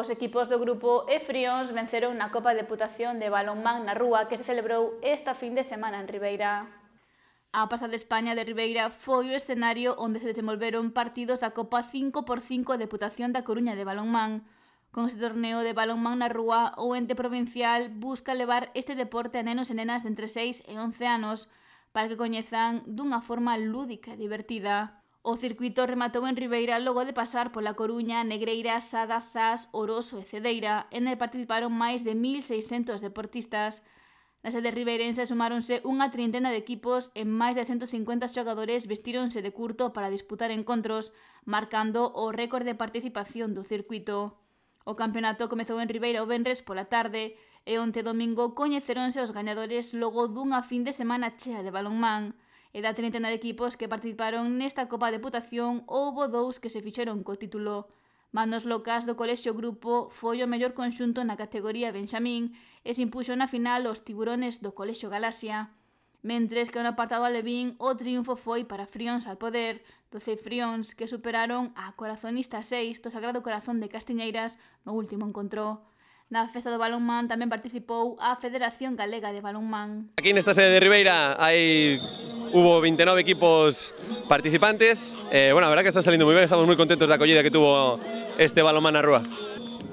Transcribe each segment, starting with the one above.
Os equipos do grupo E Frións venceron na Copa Deputación de Balonmán na Rúa que se celebrou esta fin de semana en Ribeira. A pasada de España de Ribeira foi o escenario onde se desenvolveron partidos da Copa 5x5 Deputación da Coruña de Balonmán. Con este torneo de balonmán na Rúa, o ente provincial busca levar este deporte a nenos e nenas de entre 6 e 11 anos para que coñezan dunha forma lúdica e divertida. O circuito rematou en Ribeira logo de pasar pola Coruña, Negreira, Sada, Zas, Oroso e Cedeira, en el participaron máis de 1.600 deportistas. Na sede ribeirense sumáronse unha trintena de equipos e máis de 150 xogadores vestíronse de curto para disputar encontros, marcando o récord de participación do circuito. O campeonato comezou en Ribeira o Benres pola tarde e onte domingo coñeceronse os gañadores logo dunha fin de semana chea de balonmán. E da trintena de equipos que participaron nesta Copa de Deputación, houbo dous que se fixeron co título Manos Locas do Colexio Grupo foi o mellor conxunto na categoría Benxamín e se impuxo na final os tiburones do Colexio Galaxia. Mentres que no apartado alevín o triunfo foi para Frións al poder, 12 Frións que superaron a Corazonista 6 do Sagrado Corazón de Castiñeiras no último encontro. Na festa do Balonman tamén participou a Federación Galega de Balonman. Aquí nesta sede de Ribeira hai Hubo 29 equipos participantes. Eh, bueno, la verdad que está saliendo muy bien, estamos muy contentos de la acogida que tuvo este balonmán Rúa.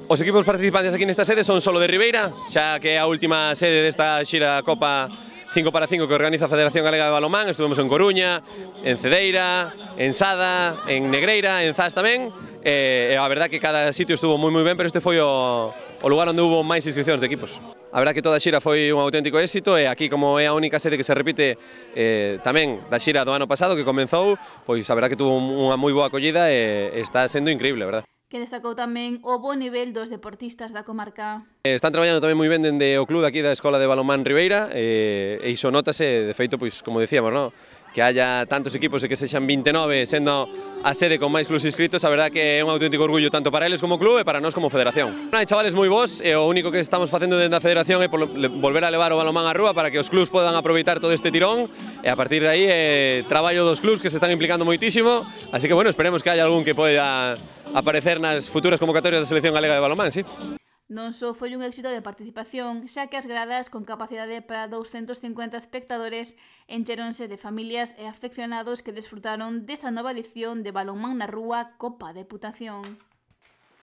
Os equipos participantes aquí nesta sede son solo de Ribeira, xa que é a última sede desta xira Copa 5 para 5 que organiza a Federación Galega de Balomán. Estuvemos en Coruña, en Cedeira, en Sada, en Negreira, en Zas tamén. E eh, la eh, verdad que cada sitio estuvo moi moi ben, pero este foi o, o lugar onde hubo máis inscripciones de equipos. A verdad que toda a xira foi un auténtico éxito e aquí como é a única sede que se repite eh, tamén da xira do ano pasado que comenzou, pois a verdad que tuvo unha moi boa acollida e está sendo increíble, verdad? que destacou tamén o bo nivel dos deportistas da comarca. Eh, están traballando tamén moi ben dende o club aquí da Escola de Balomán Ribeira, e, eh, e iso notase, de feito, pois, como decíamos, no? que haya tantos equipos e que sexan 29 sendo a sede con máis clubes inscritos, a verdad que é un auténtico orgullo tanto para eles como club e para nós como federación. Hai chavales moi vos, e o único que estamos facendo dentro da federación é volver a levar o balomán á rúa para que os clubs podan aproveitar todo este tirón e a partir de aí é eh, traballo dos clubs que se están implicando moitísimo, así que bueno, esperemos que haya algún que poida aparecer nas futuras convocatorias da selección galega de balomán, sí. Non só foi un éxito de participación, xa que as gradas con capacidade para 250 espectadores encheronse de familias e afeccionados que desfrutaron desta nova edición de Balonmán na Rúa Copa Deputación.